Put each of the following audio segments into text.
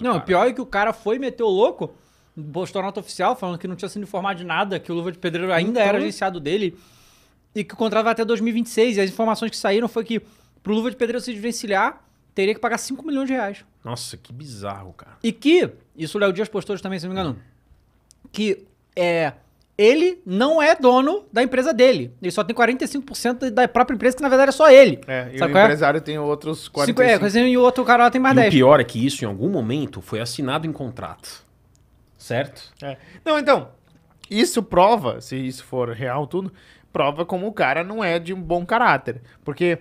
Não, o cara... pior é que o cara foi meteu louco, postou nota oficial falando que não tinha sido informado de nada, que o Luva de Pedreiro ainda então... era agenciado dele e que o contrato vai até 2026. E as informações que saíram foi que pro Luva de Pedreiro se desvencilhar, teria que pagar 5 milhões de reais. Nossa, que bizarro, cara. E que, isso o Léo Dias postou também, se não me engano, hum. que é, ele não é dono da empresa dele. Ele só tem 45% da própria empresa, que na verdade é só ele. É, e o é? empresário é? tem outros 45%. Cinco, é, e o outro cara lá tem mais e 10. O pior é que isso, em algum momento, foi assinado em contrato. Certo? É. Não, então, isso prova, se isso for real tudo, prova como o cara não é de um bom caráter. Porque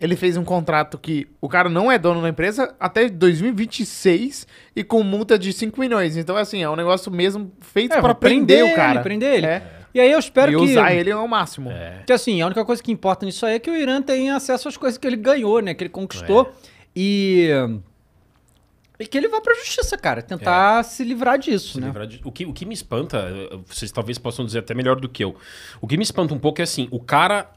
ele fez um contrato que o cara não é dono da empresa até 2026 e com multa de 5 milhões. Então, assim, é um negócio mesmo feito é, para prender, prender, o cara. Ele, prender ele. É. E aí eu espero e que... usar ele ao máximo. É. Que assim, a única coisa que importa nisso aí é que o Irã tenha acesso às coisas que ele ganhou, né? Que ele conquistou. É. E... E que ele vá pra justiça, cara, tentar é. se livrar disso, se né? Livrar de... o, que, o que me espanta, eh, vocês talvez possam dizer até melhor do que eu. O que me espanta um pouco é assim: o cara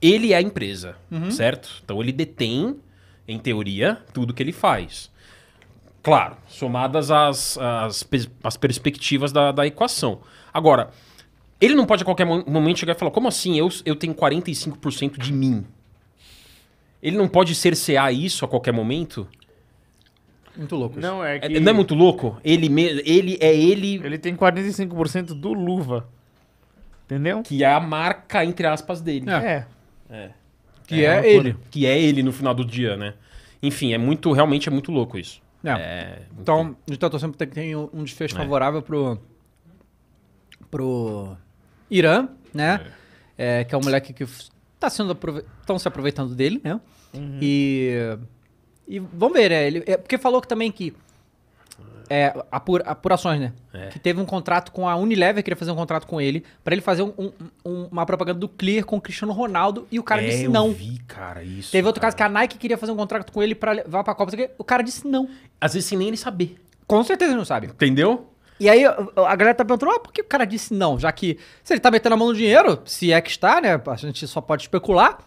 ele é a empresa, uhum. certo? Então ele detém, em teoria, tudo que ele faz. Claro, somadas as, as, as perspectivas da, da equação. Agora, ele não pode a qualquer momento chegar e falar: como assim eu, eu tenho 45% de mim? Ele não pode cercear isso a qualquer momento? Muito louco. Não, é, é que... é, não é muito louco? Ele, me... ele é ele. Ele tem 45% do Luva. Entendeu? Que é a marca, entre aspas, dele. É. é. É. Que é, é ele. Que é ele no final do dia, né? Enfim, é muito, realmente é muito louco isso. É. é então, a gente tá torcendo que tem um desfecho é. favorável pro, pro Irã, né? É. que é um moleque que tá sendo estão se aproveitando dele, né? Uhum. E e vamos ver, né? Ele, é, porque falou que também que é, apur, apurações, né? É. Que teve um contrato com a Unilever, queria fazer um contrato com ele, para ele fazer um, um, uma propaganda do Clear com o Cristiano Ronaldo, e o cara é, disse não. Eu vi, cara, isso. Teve outro cara. caso que a Nike queria fazer um contrato com ele para levar pra Copa, o cara disse não. Às vezes sem nem ele saber. Com certeza não sabe. Entendeu? E aí a galera tá perguntando, ah, por que o cara disse não? Já que se ele tá metendo a mão no dinheiro, se é que está, né? A gente só pode especular.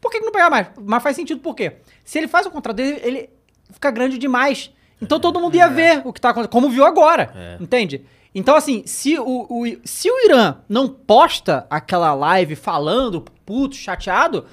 Por que, que não pegar mais? Mas faz sentido por quê? Se ele faz o contrato dele, ele fica grande demais. Então todo mundo ia é. ver o que está acontecendo, como viu agora, é. entende? Então, assim, se o, o, se o Irã não posta aquela live falando, puto, chateado,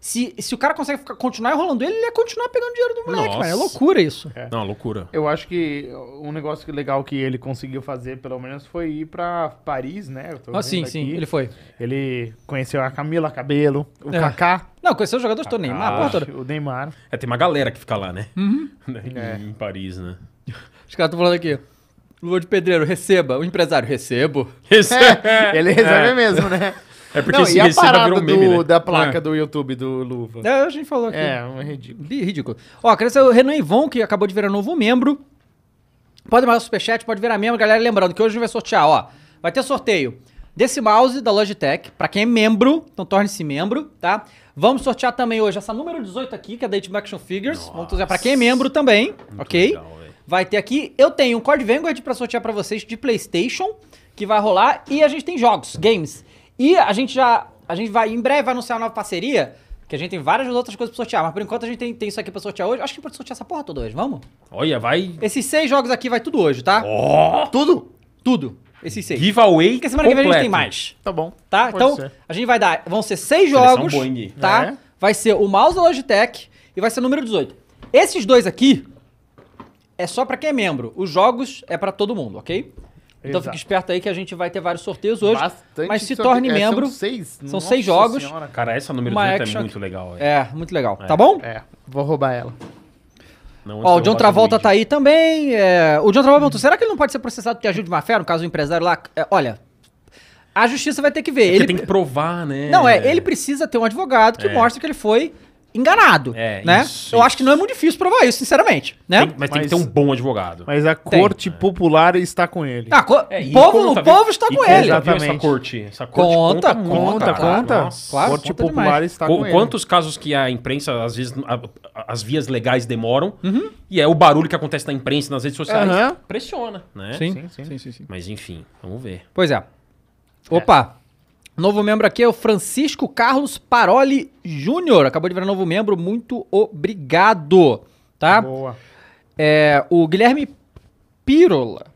se, se o cara consegue ficar, continuar enrolando ele, ele ia continuar pegando dinheiro do moleque, mano É loucura isso. É. é. Não, loucura. Eu acho que um negócio legal que ele conseguiu fazer, pelo menos, foi ir pra Paris, né? Ah, sim, aqui. sim, ele foi. Ele conheceu a Camila Cabelo, o é. Kaká. Não, conheceu o jogador do Neymar, porra toda. O Neymar. É, tem uma galera que fica lá, né? Uhum. é. Em Paris, né? Os caras estão falando aqui. Lua de pedreiro, receba. O empresário, recebo. Recebo. ele recebe mesmo, né? É porque não, esse, e a parada um meme, do, né? da placa é. do YouTube do Luva. É, a gente falou aqui. É, um é ridículo. Ridículo. Ó, agradecer o Renan Ivon, que acabou de virar novo membro. Pode mandar superchat, pode virar membro. Galera, lembrando que hoje a gente vai sortear, ó. Vai ter sorteio desse mouse da Logitech, para quem é membro, então torne-se membro, tá? Vamos sortear também hoje essa número 18 aqui, que é da Item Action Figures. Nossa. Vamos sortear para quem é membro também, Muito ok? Legal, vai ter aqui, eu tenho um Cord Vanguard para sortear para vocês de PlayStation, que vai rolar, e a gente tem jogos, games. E a gente já. A gente vai em breve vai anunciar uma nova parceria. Que a gente tem várias outras coisas pra sortear, mas por enquanto a gente tem, tem isso aqui pra sortear hoje. Acho que pode sortear essa porra toda hoje, vamos? Olha, vai. Esses seis jogos aqui vai tudo hoje, tá? Oh! Tudo? Tudo. Esses seis. Giveaway. Porque semana completo. que vem a gente tem mais. Tá bom. Tá? Pode então, ser. a gente vai dar. Vão ser seis jogos. Boeing. Tá? É. Vai ser o mouse da Logitech e vai ser o número 18. Esses dois aqui é só pra quem é membro. Os jogos é pra todo mundo, ok? Então Exato. fique esperto aí que a gente vai ter vários sorteios hoje. Bastante mas se torne é, membro. são seis. São Nossa seis jogos. Senhora. Cara, essa número 2 é muito legal. É, é muito legal. É. Tá bom? É, vou roubar ela. Não, Ó, o é John Travolta tá aí também. É, o John Travolta hum. perguntou: será que ele não pode ser processado por ter ajuda de má fé? No caso, o empresário lá. olha, a justiça vai ter que ver. É ele tem que provar, né? Não, é, ele precisa ter um advogado que é. mostre que ele foi enganado. É, né? Isso, Eu isso. acho que não é muito difícil provar isso, sinceramente. Né? Tem, mas, mas, tem que ter um bom advogado. Mas a tem. corte popular está com ele. Ah, co é, povo, o tá povo está com ele. Tá Exatamente. Essa corte, essa corte conta, conta, conta. A claro. corte conta popular demais. está com, ele. Quantos casos que a imprensa, às vezes, a, as vias legais demoram uhum. e é o barulho que acontece na imprensa, nas redes sociais, uhum. pressiona, né? Sim. Sim, sim. sim, sim, sim. Mas enfim, vamos ver. Pois é. é. Opa! É. Novo membro aqui é o Francisco Carlos Paroli Júnior. Acabou de virar novo membro, muito obrigado. Tá? Boa. É, o Guilherme Pirola.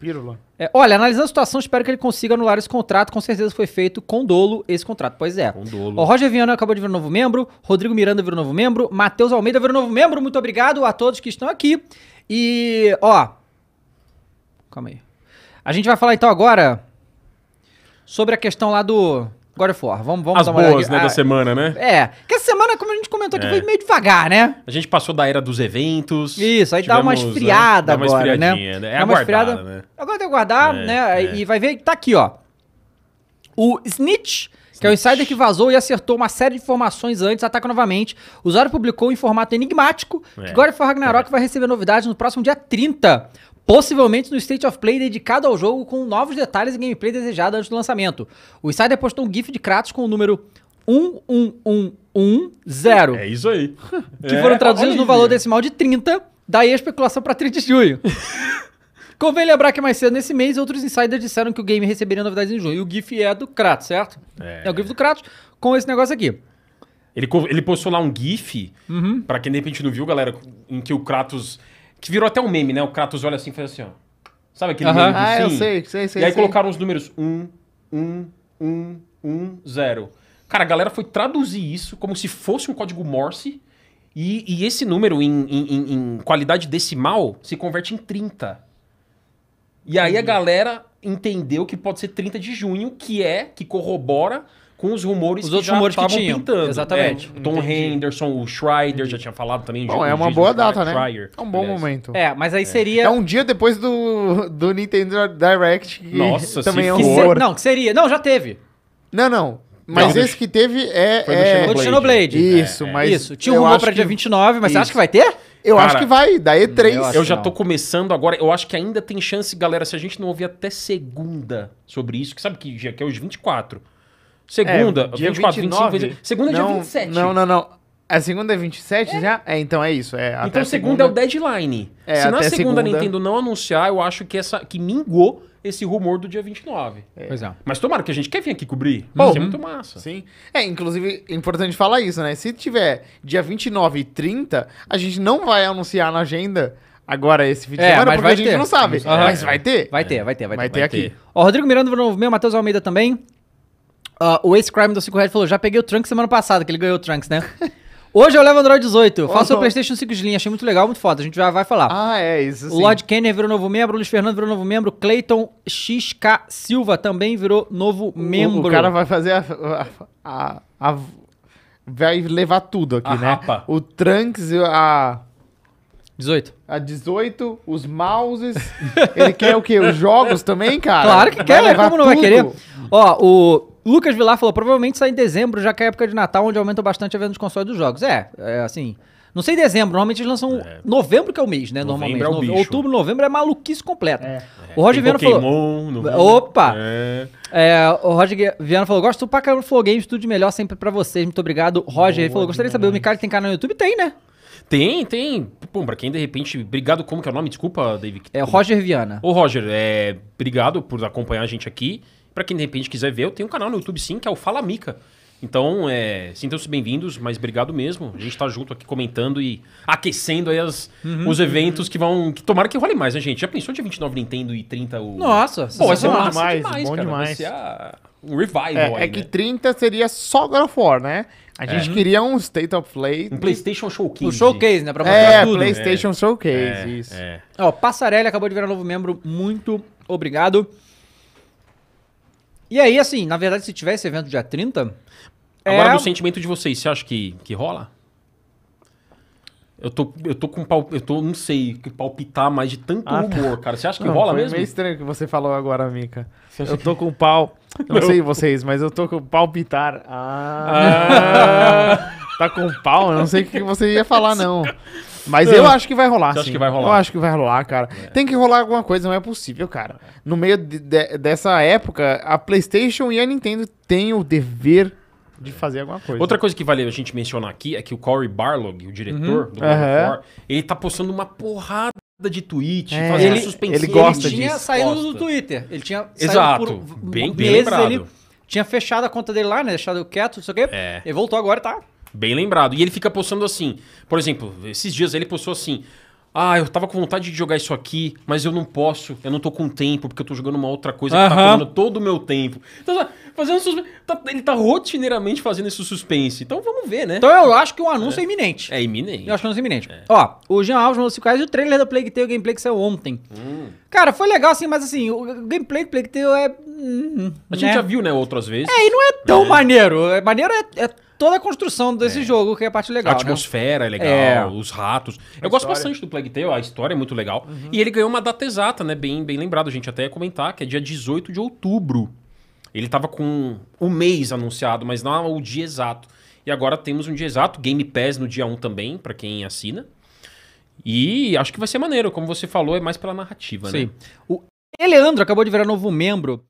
Pirola. É, olha, analisando a situação, espero que ele consiga anular esse contrato. Com certeza foi feito com dolo esse contrato. Pois é. Com dolo. O Roger Viana acabou de virar novo membro. Rodrigo Miranda virou novo membro. Matheus Almeida virou novo membro. Muito obrigado a todos que estão aqui. E, ó. Calma aí. A gente vai falar então agora sobre a questão lá do God of War. Vamos, vamos As dar uma boas, né, ah, da semana, né? É. Que essa semana, como a gente comentou aqui, é. foi meio devagar, né? A gente passou da era dos eventos. Isso, aí tivemos, dá uma né, esfriada né? uma agora, né? né? É dá uma esfriada. Né? Agora tem que aguardar, é, né? É. E vai ver, tá aqui, ó. O Snitch que é o insider que vazou e acertou uma série de informações antes, ataca novamente. O usuário publicou em formato enigmático é, que God of War Ragnarok é. vai receber novidades no próximo dia 30 possivelmente no State of Play dedicado ao jogo com novos detalhes e gameplay desejado antes do lançamento. O insider postou um GIF de Kratos com o número 11110. É isso aí. Que foram é, traduzidos no valor decimal de 30, daí a especulação para 30 de junho. Convém lembrar que mais cedo nesse mês, outros insiders disseram que o game receberia novidades em junho. E o GIF é do Kratos, certo? É, é o GIF do Kratos com esse negócio aqui. Ele, ele postou lá um GIF, uhum. para quem de repente não viu, galera, em que o Kratos que virou até um meme, né? O Kratos olha assim e faz assim, ó. Sabe aquele Aham. meme do Ah, eu sim? sei, sei, sei. E aí sei. colocaram os números 1, 1, 1, 1, 0. Cara, a galera foi traduzir isso como se fosse um código Morse. E, e esse número em, em- em- em qualidade decimal se converte em 30. E aí a galera entendeu que pode ser 30 de junho, que é, que corrobora com os rumores os que outros já rumores estavam pintando. Exatamente. É, Tom entendi. Henderson, o Schreider já tinha falado também. Bom, é uma boa data, né? é um bom aliás. momento. É, mas aí é. seria... É um dia depois do, do Nintendo Direct. Que Nossa, também se é um for. Não, que seria... Não, já teve. Não, não. Mas não, esse que teve é. Foi é... Xenoblade. Isso, é, é, mas. Isso. Tinha um rumor pra que... dia 29, mas isso. você acha que vai ter? Eu Cara, acho que vai, da E3. Eu, já tô começando agora. Eu acho que ainda tem chance, galera, se a gente não ouvir até segunda sobre isso, que sabe que dia que é os 24. Segunda, é, dia 24, 29, 25, Segunda é dia 27. Não, não, não. A é segunda é 27 é. já? É, então é isso. É, então segunda, segunda, é o deadline. É, Se na segunda, segunda a Nintendo não anunciar, eu acho que essa que mingou esse rumor do dia 29. É. Pois é. Mas tomara que a gente quer vir aqui cobrir. Bom, isso é muito massa. Sim. É, inclusive, é importante falar isso, né? Se tiver dia 29 e 30, a gente não vai anunciar na agenda agora esse vídeo é, semana, porque a gente ter. não sabe. Uhum. Mas vai ter. Vai ter, vai ter, vai, vai ter. ter aqui. Ó, Rodrigo Miranda, meu, Matheus Almeida também. Uh, o Ace Crime do 5 Red falou: já peguei o Trunks semana passada, que ele ganhou o Trunks, né? Hoje eu levo Android 18. Faço o PlayStation 5 Slim. Achei muito legal, muito foda. A gente já vai falar. Ah, é isso. Sim. O Lord Kenner virou novo membro. O Luiz Fernando virou novo membro. Clayton XK Silva também virou novo membro. O cara vai fazer a, a, a, a vai levar tudo aqui, a né? Rapa. O Trunks, e a, 18. A 18, os mouses. Ele quer o quê? Os jogos também, cara? Claro que vai quer, né? como não vai querer? Ó, o Lucas Vilar falou: provavelmente sai em dezembro, já que é a época de Natal, onde aumenta bastante a venda dos consoles dos jogos. É, é assim. Não sei dezembro, normalmente eles lançam é. novembro, que é o mês, né? Novembro normalmente. É no... Outubro, novembro é maluquice completa. É. O Roger viano falou. Novembro. Opa! É. É, o Roger viano falou: gosto pra caramba do Flow Games, tudo de melhor sempre pra vocês. Muito obrigado, Roger. Boa, ele falou: gostaria de saber, o Micari tem canal no YouTube? Tem, né? Tem, tem. Bom, pra quem de repente. Obrigado, como que é o nome? Desculpa, David. É Roger Viana. Ô, Roger, é, obrigado por acompanhar a gente aqui. Pra quem de repente quiser ver, eu tenho um canal no YouTube sim, que é o Fala Mica. Então, é, sintam-se bem-vindos, mas obrigado mesmo. A gente está junto aqui comentando e aquecendo aí as, uhum, os eventos uhum. que vão. Que tomara que role mais, né, gente? Já pensou de 29 Nintendo e 30 o. Nossa, Pô, é vai ser massa demais, demais, bom cara. demais. Vai ser a... um revival é, é aí, é que né? 30 seria só God of War, né? A é. gente é. queria um State of Play. Um PlayStation Showcase. Um Showcase, né? Pra mostrar é, tudo. PlayStation é. Showcase, isso. Ó, Passarelli acabou de virar um novo membro. Muito obrigado. E aí, assim, na verdade, se tiver esse evento dia 30. Agora, é... do sentimento de vocês, você acha que, que rola? Eu tô, eu tô com pal, eu tô, não sei, palpitar mais de tanto ah, humor, tá. cara. Você acha que não, rola foi mesmo? É meio estranho o que você falou agora, amiga Eu tô com pau. Não, não, sei vocês, mas eu tô com palpitar. Ah. ah. tá com pau? Eu não sei o que você ia falar, não. Mas eu acho que vai rolar. Você acha sim. que vai rolar? Eu acho que vai rolar, cara. É. Tem que rolar alguma coisa, não é possível, cara. No meio de, de, dessa época, a PlayStation e a Nintendo têm o dever de fazer alguma coisa. Outra coisa que vale a gente mencionar aqui é que o Corey Barlog, o diretor uhum. do God uhum. War, ele tá postando uma porrada de tweet, é, fazendo ele, suspensão. Ele gosta ele tinha disso. saído gosta. do Twitter. Ele tinha Exato. Saído por bem, bem lembrado. Ele tinha fechado a conta dele lá, né? Deixado quieto, não sei o quê. É. Ele voltou agora e tá Bem lembrado. E ele fica postando assim. Por exemplo, esses dias ele postou assim. Ah, eu tava com vontade de jogar isso aqui, mas eu não posso, eu não tô com tempo, porque eu tô jogando uma outra coisa que tá tomando todo o meu tempo. Então, tá fazendo suspense. Tá, ele tá rotineiramente fazendo esse suspense. Então vamos ver, né? Então eu acho que o anúncio é, é iminente. É iminente. Eu acho que o anúncio é iminente. É. Ó, o Jean Alves mandou 5 assim, o trailer da Plague Tale, o gameplay que saiu ontem. Hum. Cara, foi legal assim, mas assim, o gameplay do Plague Tale é... Hum, a gente né? já viu, né, outras vezes. É, e não é tão é. maneiro. É, maneiro é, é toda a construção desse é. jogo, que é a parte legal. A né? atmosfera né? é legal, é. os ratos. A eu história. gosto bastante do Plague Tale, a história é muito legal. Uhum. E ele ganhou uma data exata, né? Bem, bem lembrado, a gente até ia comentar, que é dia 18 de outubro. Ele tava com o mês anunciado, mas não é o dia exato. E agora temos um dia exato, Game Pass no dia 1 também, para quem assina. E acho que vai ser maneiro, como você falou, é mais pela narrativa, né? Sim. né? O Eleandro acabou de virar novo membro.